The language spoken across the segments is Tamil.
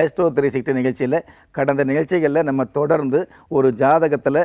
ஆஸ்ட்ரோ த்ரீ சிக்ஸ்டி நிகழ்ச்சியில் கடந்த நிகழ்ச்சிகளில் நம்ம தொடர்ந்து ஒரு ஜாதகத்தில்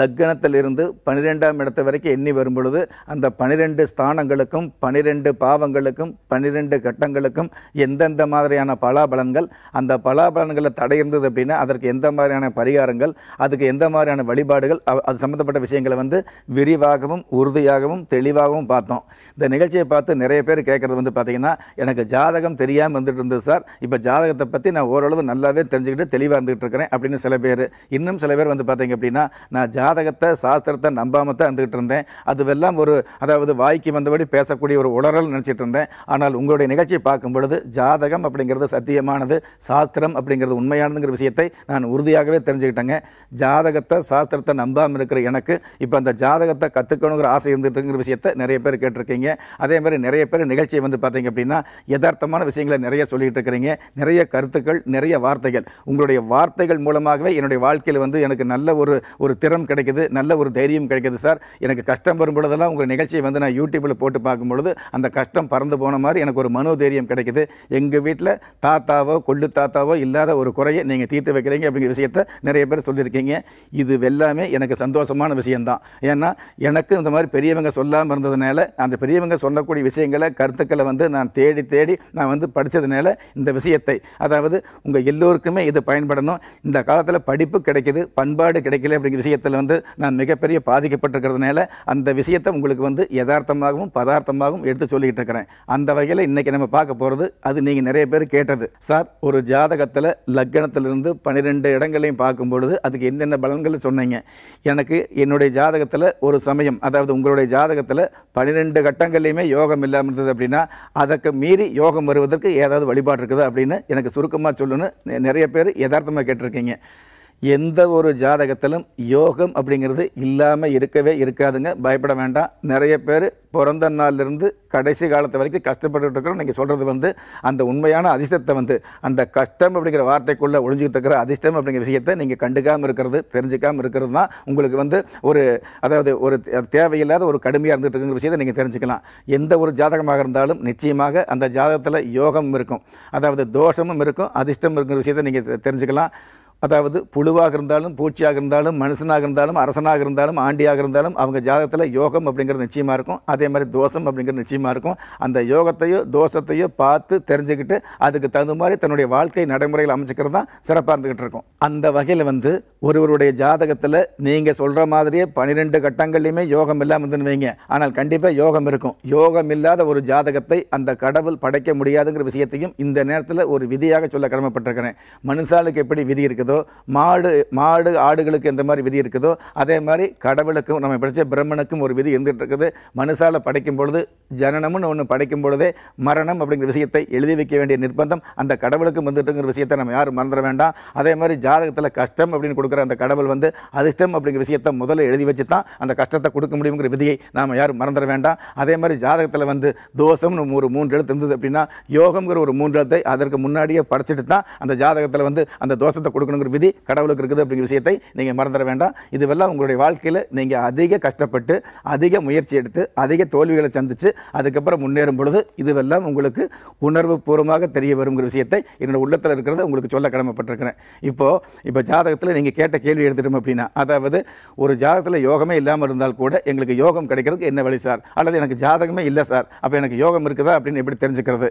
லக்னத்திலிருந்து பன்னிரெண்டாம் இடத்து வரைக்கும் எண்ணி வரும் பொழுது அந்த பனிரெண்டு ஸ்தானங்களுக்கும் பனிரெண்டு பாவங்களுக்கும் பனிரெண்டு கட்டங்களுக்கும் எந்தெந்த மாதிரியான பலாபலன்கள் அந்த பலாபலன்களை தடை இருந்தது அப்படின்னா அதற்கு எந்த மாதிரியான பரிகாரங்கள் அதுக்கு எந்த மாதிரியான வழிபாடுகள் அது சம்மந்தப்பட்ட விஷயங்களை வந்து விரிவாகவும் உறுதியாகவும் தெளிவாகவும் பார்த்தோம் இந்த நிகழ்ச்சியை பார்த்து நிறைய பேர் கேட்குறது வந்து பார்த்திங்கன்னா எனக்கு ஜாதகம் தெரியாமல் வந்துட்டு இருந்தது சார் இப்போ ஜாதகத்தை பற்றி நான் ஓரளவு நல்லாவே தெரிஞ்சுக்கிட்டு தெளிவாக இருந்துகிட்டு இருக்கிறேன் அப்படின்னு சில பேர் இன்னும் சில பேர் வந்து பார்த்தீங்க அப்படின்னா நான் ஜாதகத்தை சாஸ்திரத்தை நம்பாமல் தான் இருந்துகிட்டு இருந்தேன் அதுவெல்லாம் ஒரு அதாவது வாய்க்கு வந்தபடி பேசக்கூடிய ஒரு உளறல் நினச்சிட்டு இருந்தேன் ஆனால் உங்களுடைய நிகழ்ச்சியை பார்க்கும் பொழுது ஜாதகம் அப்படிங்கிறது சத்தியமானது சாஸ்திரம் அப்படிங்கிறது உண்மையானதுங்கிற விஷயத்தை நான் உறுதியாகவே தெரிஞ்சுக்கிட்டேங்க ஜாதகத்தை சாஸ்திரத்தை நம்பாமல் இருக்கிற எனக்கு இப்போ அந்த ஜாதகத்தை கற்றுக்கணுங்கிற ஆசை இருந்துட்டுங்கிற விஷயத்தை நிறைய பேர் கேட்டிருக்கீங்க அதே மாதிரி நிறைய பேர் நிகழ்ச்சியை வந்து பார்த்தீங்க அப்படின்னா யதார்த்தமான விஷயங்களை நிறைய சொல்லிகிட்டு இருக்கிறீங்க நிறைய கருத்துக்கள் நிறைய வார்த்தைகள் உங்களுடைய வார்த்தைகள் மூலமாகவே என்னுடைய வாழ்க்கையில் வந்து எனக்கு நல்ல ஒரு ஒரு திறம் கிடைக்குது நல்ல ஒரு தைரியம் கிடைக்குது சார் எனக்கு கஷ்டம் வரும்பொழுதெல்லாம் உங்கள் நிகழ்ச்சியை வந்து நான் யூடியூப்பில் போட்டு பார்க்கும்பொழுது அந்த கஷ்டம் பறந்து போன மாதிரி எனக்கு ஒரு மனோ தைரியம் கிடைக்குது எங்கள் வீட்டில் தாத்தாவோ கொள்ளு தாத்தாவோ இல்லாத ஒரு குறையை நீங்கள் தீர்த்து வைக்கிறீங்க அப்படிங்கிற விஷயத்தை நிறைய பேர் சொல்லியிருக்கீங்க இது எல்லாமே எனக்கு சந்தோஷமான விஷயம்தான் ஏன்னா எனக்கு இந்த மாதிரி பெரியவங்க சொல்லாமல் இருந்ததுனால அந்த பெரியவங்க சொல்லக்கூடிய விஷயங்களை கருத்துக்களை வந்து நான் தேடி தேடி நான் வந்து படித்ததுனால இந்த விஷயத்தை அதாவது உங்கள் எல்லோருக்குமே இது பயன்படணும் இந்த காலத்தில் படிப்பு கிடைக்கிது பண்பாடு கிடைக்கல அப்படிங்கிற விஷயத்தில் வந்து நான் மிகப்பெரிய பாதிக்கப்பட்டிருக்கிறதுனால அந்த விஷயத்தை உங்களுக்கு வந்து யதார்த்தமாகவும் பதார்த்தமாகவும் எடுத்து சொல்லிக்கிட்டு இருக்கிறேன் அந்த வகையில் இன்றைக்கி நம்ம பார்க்க போகிறது அது நீங்கள் நிறைய பேர் கேட்டது சார் ஒரு ஜாதகத்தில் லக்கணத்திலிருந்து பன்னிரெண்டு இடங்களையும் பார்க்கும் பொழுது அதுக்கு என்னென்ன பலன்கள் சொன்னீங்க எனக்கு என்னுடைய ஜாதகத்தில் ஒரு சமயம் அதாவது உங்களுடைய ஜாதகத்தில் பன்னிரெண்டு கட்டங்கள்லையுமே யோகம் இல்லாமல் இருந்தது அப்படின்னா அதற்கு மீறி யோகம் வருவதற்கு ஏதாவது வழிபாடு இருக்குது அப்படின்னு எனக்கு சுருக்கமாக சொல்லுன்னு நிறைய பேர் யதார்த்தமாக கேட்டிருக்கீங்க எந்த ஒரு ஜாதகத்திலும் யோகம் அப்படிங்கிறது இல்லாமல் இருக்கவே இருக்காதுங்க பயப்பட வேண்டாம் நிறைய பேர் பிறந்த நாளிலிருந்து கடைசி காலத்து வரைக்கும் கஷ்டப்பட்டு இருக்கிறோம் நீங்கள் சொல்கிறது வந்து அந்த உண்மையான அதிர்ஷ்டத்தை வந்து அந்த கஷ்டம் அப்படிங்கிற வார்த்தைக்குள்ளே ஒழிஞ்சிக்கிட்டு இருக்கிற அதிர்ஷ்டம் அப்படிங்கிற விஷயத்தை நீங்கள் கண்டுக்காமல் இருக்கிறது தெரிஞ்சிக்காமல் இருக்கிறது தான் உங்களுக்கு வந்து ஒரு அதாவது ஒரு தேவையில்லாத ஒரு கடுமையாக இருந்துகிட்டு இருக்கிற விஷயத்தை நீங்கள் தெரிஞ்சுக்கலாம் எந்த ஒரு ஜாதகமாக இருந்தாலும் நிச்சயமாக அந்த ஜாதகத்தில் யோகம் இருக்கும் அதாவது தோஷமும் இருக்கும் அதிர்ஷ்டம் இருக்கிற விஷயத்தை நீங்கள் தெரிஞ்சுக்கலாம் அதாவது புழுவாக இருந்தாலும் பூச்சியாக இருந்தாலும் மனுஷனாக இருந்தாலும் அரசனாக இருந்தாலும் ஆண்டியாக இருந்தாலும் அவங்க ஜாதகத்தில் யோகம் அப்படிங்கிறது நிச்சயமாக இருக்கும் அதே மாதிரி தோஷம் அப்படிங்கிறது நிச்சயமாக இருக்கும் அந்த யோகத்தையோ தோஷத்தையோ பார்த்து தெரிஞ்சுக்கிட்டு அதுக்கு தகுந்த மாதிரி தன்னுடைய வாழ்க்கை நடைமுறையில் அமைச்சிக்கிறது தான் சிறப்பாக இருந்துக்கிட்டு இருக்கும் அந்த வகையில் வந்து ஒருவருடைய ஜாதகத்தில் நீங்கள் சொல்கிற மாதிரியே பன்னிரெண்டு கட்டங்கள்லையுமே யோகம் இல்லாமல் இருந்துன்னு வைங்க ஆனால் கண்டிப்பாக யோகம் இருக்கும் யோகம் இல்லாத ஒரு ஜாதகத்தை அந்த கடவுள் படைக்க முடியாதுங்கிற விஷயத்தையும் இந்த நேரத்தில் ஒரு விதியாக சொல்ல கடமைப்பட்டிருக்கிறேன் மனுஷாலுக்கு எப்படி விதி இருக்குதோ இருக்குதோ மாடு மாடு ஆடுகளுக்கு எந்த மாதிரி விதி இருக்குதோ அதே மாதிரி கடவுளுக்கும் நம்ம படித்த பிரம்மனுக்கும் ஒரு விதி இருந்துகிட்டு இருக்குது மனுஷால் படைக்கும் பொழுது ஜனனம்னு ஒன்று படைக்கும் பொழுதே மரணம் அப்படிங்கிற விஷயத்தை எழுதி வைக்க வேண்டிய நிர்பந்தம் அந்த கடவுளுக்கும் வந்துட்டுங்கிற விஷயத்தை நம்ம யாரும் மறந்துட வேண்டாம் அதே மாதிரி ஜாதகத்தில் கஷ்டம் அப்படின்னு கொடுக்குற அந்த கடவுள் வந்து அதிர்ஷ்டம் அப்படிங்கிற விஷயத்தை முதல்ல எழுதி வச்சு தான் அந்த கஷ்டத்தை கொடுக்க முடியுங்கிற விதியை நாம் யாரும் மறந்துட வேண்டாம் அதே மாதிரி ஜாதகத்தில் வந்து தோஷம்னு ஒரு மூன்று எழுத்து இருந்தது அப்படின்னா யோகம்ங்கிற ஒரு மூன்று எழுத்தை அதற்கு முன்னாடியே படைச்சிட்டு தான் அந்த ஜாதகத்தில் வந்து அந்த தோஷத்தை கொடுக்கணும் பண்ணணுங்கிற விதி கடவுளுக்கு இருக்குது அப்படிங்கிற விஷயத்தை நீங்கள் மறந்துட வேண்டாம் இதுவெல்லாம் உங்களுடைய வாழ்க்கையில் நீங்கள் அதிக கஷ்டப்பட்டு அதிக முயற்சி எடுத்து அதிக தோல்விகளை சந்தித்து அதுக்கப்புறம் முன்னேறும் பொழுது இதுவெல்லாம் உங்களுக்கு உணர்வு பூர்வமாக தெரிய வருங்கிற விஷயத்தை என்னோடய உள்ளத்தில் இருக்கிறத உங்களுக்கு சொல்ல கடமைப்பட்டிருக்கிறேன் இப்போது இப்போ ஜாதகத்தில் நீங்கள் கேட்ட கேள்வி எடுத்துட்டோம் அப்படின்னா அதாவது ஒரு ஜாதகத்தில் யோகமே இல்லாமல் இருந்தால் கூட எங்களுக்கு யோகம் கிடைக்கிறதுக்கு என்ன வழி சார் அல்லது எனக்கு ஜாதகமே இல்லை சார் அப்போ எனக்கு யோகம் இருக்குதா அப்படின்னு எப்படி தெரிஞ்சுக்கிறது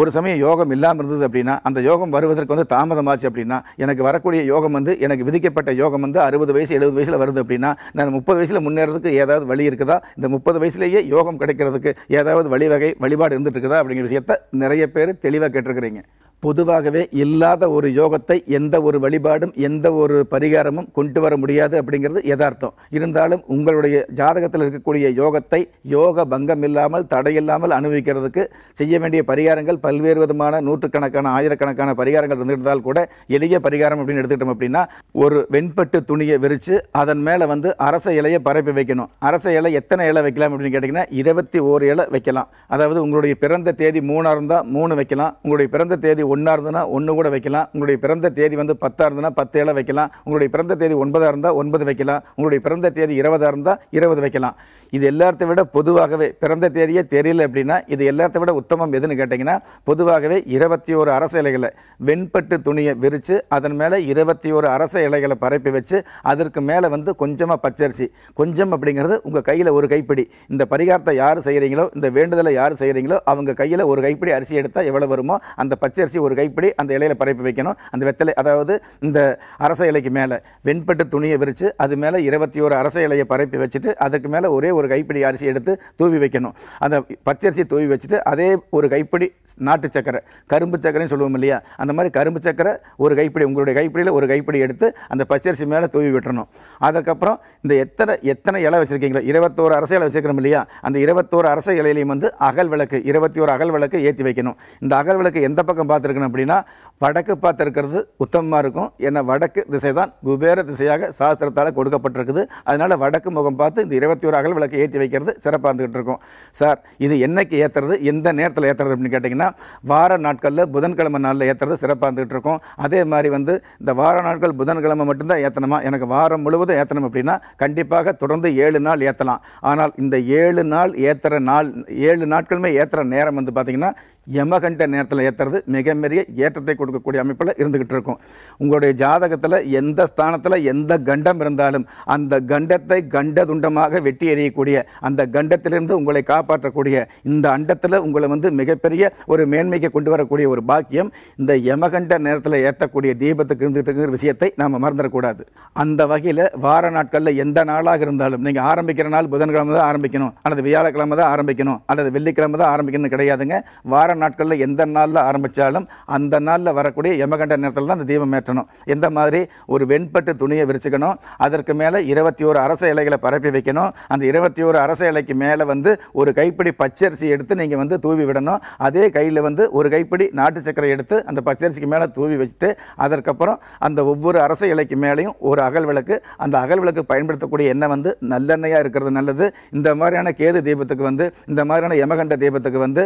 ஒரு சமயம் யோகம் இல்லாமல் இருந்தது அப்படின்னா அந்த யோகம் வருவதற்கு வந்து தாமதமாச்சு அப்படின்னா எனக்கு வரக்கூடிய வரக்கூடிய யோகம் வந்து எனக்கு விதிக்கப்பட்ட யோகம் வந்து அறுபது வயசு எழுபது வயசில் வருது அப்படின்னா நான் முப்பது வயசில் முன்னேறதுக்கு ஏதாவது வழி இருக்குதா இந்த முப்பது வயசுலேயே யோகம் கிடைக்கிறதுக்கு ஏதாவது வழிவகை வழிபாடு இருந்துட்டு இருக்குதா அப்படிங்கிற விஷயத்த நிறைய பேர் தெளிவாக கேட்டிருக்கிறீங்க பொதுவாகவே இல்லாத ஒரு யோகத்தை எந்த ஒரு வழிபாடும் எந்த ஒரு பரிகாரமும் கொண்டு வர முடியாது அப்படிங்கிறது யதார்த்தம் இருந்தாலும் உங்களுடைய ஜாதகத்தில் இருக்கக்கூடிய யோகத்தை யோக பங்கம் இல்லாமல் தடையில்லாமல் அனுபவிக்கிறதுக்கு செய்ய வேண்டிய பரிகாரங்கள் பல்வேறு விதமான நூற்றுக்கணக்கான ஆயிரக்கணக்கான பரிகாரங்கள் இருந்திருந்தால் கூட எளிய பரிகாரம் அப்படின்னு எடுத்துக்கிட்டோம் அப்படின்னா ஒரு வெண்பட்டு துணியை விரித்து அதன் மேலே வந்து அரச இலையை பரப்பி வைக்கணும் அரச இலை எத்தனை இலை வைக்கலாம் அப்படின்னு கேட்டிங்கன்னா இருபத்தி ஒரு இலை வைக்கலாம் அதாவது உங்களுடைய பிறந்த தேதி மூணாக இருந்தால் மூணு வைக்கலாம் உங்களுடைய பிறந்த தேதி ஒன்றா இருந்ததுன்னா ஒன்று கூட வைக்கலாம் உங்களுடைய பிறந்த தேதி வந்து பத்தாக இருந்ததுன்னா பத்து ஏழை வைக்கலாம் உங்களுடைய பிறந்த தேதி ஒன்பதாக இருந்தால் ஒன்பது வைக்கலாம் உங்களுடைய பிறந்த தேதி இருபதாக இருந்தால் இருபது வைக்கலாம் இது எல்லாத்த விட பொதுவாகவே பிறந்த தேதியே தெரியல அப்படின்னா இது எல்லாத்த விட உத்தமம் எதுன்னு கேட்டிங்கன்னா பொதுவாகவே இருபத்தி ஒரு அரச இலைகளை வெண்பட்டு துணியை விரித்து அதன் மேலே இருபத்தி ஒரு அரச இலைகளை பரப்பி வச்சு அதற்கு மேலே வந்து கொஞ்சமாக பச்சரிசி கொஞ்சம் அப்படிங்கிறது உங்கள் கையில் ஒரு கைப்பிடி இந்த பரிகாரத்தை யார் செய்கிறீங்களோ இந்த வேண்டுதலை யார் செய்கிறீங்களோ அவங்க கையில் ஒரு கைப்பிடி அரிசி எடுத்தால் எவ்வளோ வருமோ அந்த பச்சரிசி இறைச்சி ஒரு கைப்பிடி அந்த இலையில் பரப்பி வைக்கணும் அந்த வெத்தலை அதாவது இந்த அரச இலைக்கு மேலே வெண்பட்டு துணியை விரித்து அது மேலே இருபத்தி ஒரு அரச இலையை பரப்பி வச்சுட்டு அதுக்கு மேலே ஒரே ஒரு கைப்பிடி அரிசி எடுத்து தூவி வைக்கணும் அந்த பச்சரிசி தூவி வச்சுட்டு அதே ஒரு கைப்பிடி நாட்டு சக்கரை கரும்பு சக்கரைன்னு சொல்லுவோம் இல்லையா அந்த மாதிரி கரும்பு சக்கரை ஒரு கைப்பிடி உங்களுடைய கைப்பிடியில் ஒரு கைப்பிடி எடுத்து அந்த பச்சரிசி மேலே தூவி விட்டுறணும் அதுக்கப்புறம் இந்த எத்தனை எத்தனை இலை வச்சுருக்கீங்களோ இருபத்தோரு அரச இலை வச்சுருக்கிறோம் இல்லையா அந்த இருபத்தோரு அரச இலையிலையும் வந்து அகல் விளக்கு இருபத்தி ஒரு அகல் விளக்கு ஏற்றி வைக்கணும் இந்த அகல் விளக்கு எந்த பக்கம் பார்த்து பார்த்துருக்கணும் அப்படின்னா வடக்கு பார்த்துருக்கிறது உத்தமமாக இருக்கும் ஏன்னா வடக்கு திசை தான் குபேர திசையாக சாஸ்திரத்தால் கொடுக்கப்பட்டிருக்குது அதனால் வடக்கு முகம் பார்த்து இந்த இருபத்தி ஒரு அகல் விளக்கு ஏற்றி வைக்கிறது சிறப்பாக இருந்துகிட்டு இருக்கும் சார் இது என்னைக்கு ஏற்றுறது எந்த நேரத்தில் ஏற்றுறது அப்படின்னு கேட்டிங்கன்னா வார நாட்களில் புதன்கிழமை நாளில் ஏற்றுறது சிறப்பாக இருந்துகிட்டு இருக்கும் அதே மாதிரி வந்து இந்த வார நாட்கள் புதன்கிழமை மட்டும்தான் ஏற்றணுமா எனக்கு வாரம் முழுவதும் ஏற்றணும் அப்படின்னா கண்டிப்பாக தொடர்ந்து ஏழு நாள் ஏற்றலாம் ஆனால் இந்த ஏழு நாள் ஏற்றுற நாள் ஏழு நாட்களுமே ஏற்றுற நேரம் வந்து பார்த்திங்கன்னா யமகண்ட நேரத்தில் ஏற்றுறது மிகப்பெரிய ஏற்றத்தை கொடுக்கக்கூடிய அமைப்பில் இருந்துக்கிட்டு இருக்கும் உங்களுடைய ஜாதகத்தில் எந்த ஸ்தானத்தில் எந்த கண்டம் இருந்தாலும் அந்த கண்டத்தை கண்ட துண்டமாக வெட்டி எறியக்கூடிய அந்த கண்டத்திலிருந்து உங்களை காப்பாற்றக்கூடிய இந்த அண்டத்தில் உங்களை வந்து மிகப்பெரிய ஒரு மேன்மைக்கு கொண்டு வரக்கூடிய ஒரு பாக்கியம் இந்த யமகண்ட நேரத்தில் ஏற்றக்கூடிய தீபத்துக்கு இருந்துகிட்டு இருக்கிற விஷயத்தை நாம் மறந்துடக்கூடாது அந்த வகையில் வார நாட்களில் எந்த நாளாக இருந்தாலும் நீங்கள் ஆரம்பிக்கிற நாள் புதன்கிழமை தான் ஆரம்பிக்கணும் அல்லது வியாழக்கிழமை தான் ஆரம்பிக்கணும் அல்லது வெள்ளிக்கிழமை தான் ஆரம்பிக்கணும்னு கிடையாதுங்க வார நாட்களில் எந்த நாளில் ஆரம்பித்தாலும் அந்த நாளில் வரக்கூடிய யமகண்ட நேரத்தில் தான் அந்த தீபம் ஏற்றணும் எந்த மாதிரி ஒரு வெண்பட்டு துணியை விரிச்சுக்கணும் அதற்கு மேலே இருபத்தி ஓரு அரச இலைகளை பரப்பி வைக்கணும் அந்த இருபத்தி ஒரு அரச இலைக்கு மேலே வந்து ஒரு கைப்பிடி பச்சரிசி எடுத்து நீங்கள் வந்து தூவி விடணும் அதே கையில் வந்து ஒரு கைப்பிடி நாட்டு சக்கரை எடுத்து அந்த பச்சரிசிக்கு மேலே தூவி வச்சுட்டு அதற்கப்புறம் அந்த ஒவ்வொரு அரச இலைக்கு மேலேயும் ஒரு அகல் விளக்கு அந்த அகல் விளக்கு பயன்படுத்தக்கூடிய எண்ணெய் வந்து நல்லெண்ணெயாக இருக்கிறது நல்லது இந்த மாதிரியான கேது தீபத்துக்கு வந்து இந்த மாதிரியான யமகண்ட தீபத்துக்கு வந்து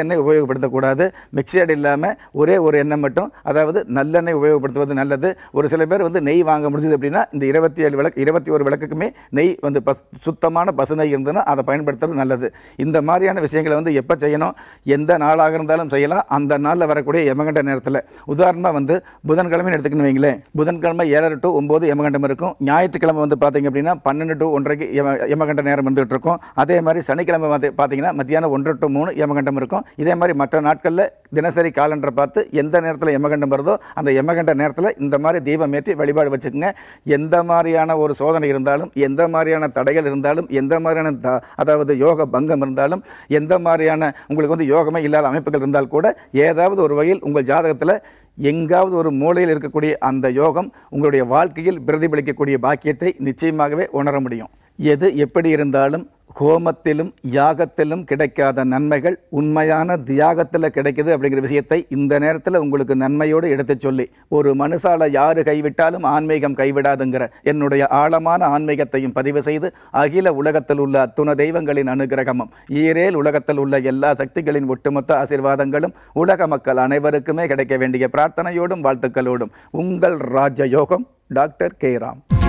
எண்ணெய் உபயோக உபயோகப்படுத்தக்கூடாது மிக்சியட் இல்லாமல் ஒரே ஒரு எண்ணெய் மட்டும் அதாவது நல்லெண்ணெய் உபயோகப்படுத்துவது நல்லது ஒரு சில பேர் வந்து நெய் வாங்க முடிஞ்சது அப்படின்னா இந்த இருபத்தி ஏழு விளக்கு இருபத்தி ஒரு விளக்குக்குமே நெய் வந்து பஸ் சுத்தமான பசு நெய் இருந்ததுன்னா அதை பயன்படுத்துறது நல்லது இந்த மாதிரியான விஷயங்களை வந்து எப்போ செய்யணும் எந்த நாளாக இருந்தாலும் செய்யலாம் அந்த நாளில் வரக்கூடிய எமகண்ட நேரத்தில் உதாரணமாக வந்து புதன்கிழமை எடுத்துக்கணும் வைங்களேன் புதன்கிழமை ஏழரை டு ஒம்பது எமகண்டம் இருக்கும் ஞாயிற்றுக்கிழமை வந்து பார்த்திங்க அப்படின்னா பன்னெண்டு டு ஒன்றரைக்கு எம எமகண்ட நேரம் இருந்துகிட்டு இருக்கும் அதே மாதிரி சனிக்கிழமை பார்த்தீங்கன்னா மத்தியானம் ஒன்றரை டு மூணு எமகண்டம் இருக்கும் இதே மாதிரி மாதிரி மற்ற நாட்களில் தினசரி காலண்டரை பார்த்து எந்த நேரத்தில் எமகண்டம் வருதோ அந்த எமகண்ட நேரத்தில் இந்த மாதிரி தீபம் ஏற்றி வழிபாடு வச்சுக்கோங்க எந்த மாதிரியான ஒரு சோதனை இருந்தாலும் எந்த மாதிரியான தடைகள் இருந்தாலும் எந்த மாதிரியான த அதாவது யோக பங்கம் இருந்தாலும் எந்த மாதிரியான உங்களுக்கு வந்து யோகமே இல்லாத அமைப்புகள் இருந்தால் கூட ஏதாவது ஒரு வகையில் உங்கள் ஜாதகத்தில் எங்காவது ஒரு மூலையில் இருக்கக்கூடிய அந்த யோகம் உங்களுடைய வாழ்க்கையில் பிரதிபலிக்கக்கூடிய பாக்கியத்தை நிச்சயமாகவே உணர முடியும் எது எப்படி இருந்தாலும் கோமத்திலும் யாகத்திலும் கிடைக்காத நன்மைகள் உண்மையான தியாகத்தில் கிடைக்கிது அப்படிங்கிற விஷயத்தை இந்த நேரத்தில் உங்களுக்கு நன்மையோடு எடுத்து சொல்லி ஒரு மனுஷால் யார் கைவிட்டாலும் ஆன்மீகம் கைவிடாதுங்கிற என்னுடைய ஆழமான ஆன்மீகத்தையும் பதிவு செய்து அகில உலகத்தில் உள்ள அத்துண தெய்வங்களின் அனுகிரகமும் ஈரேல் உலகத்தில் உள்ள எல்லா சக்திகளின் ஒட்டுமொத்த ஆசிர்வாதங்களும் உலக மக்கள் அனைவருக்குமே கிடைக்க வேண்டிய பிரார்த்தனையோடும் வாழ்த்துக்களோடும் உங்கள் ராஜயோகம் டாக்டர் கே ராம்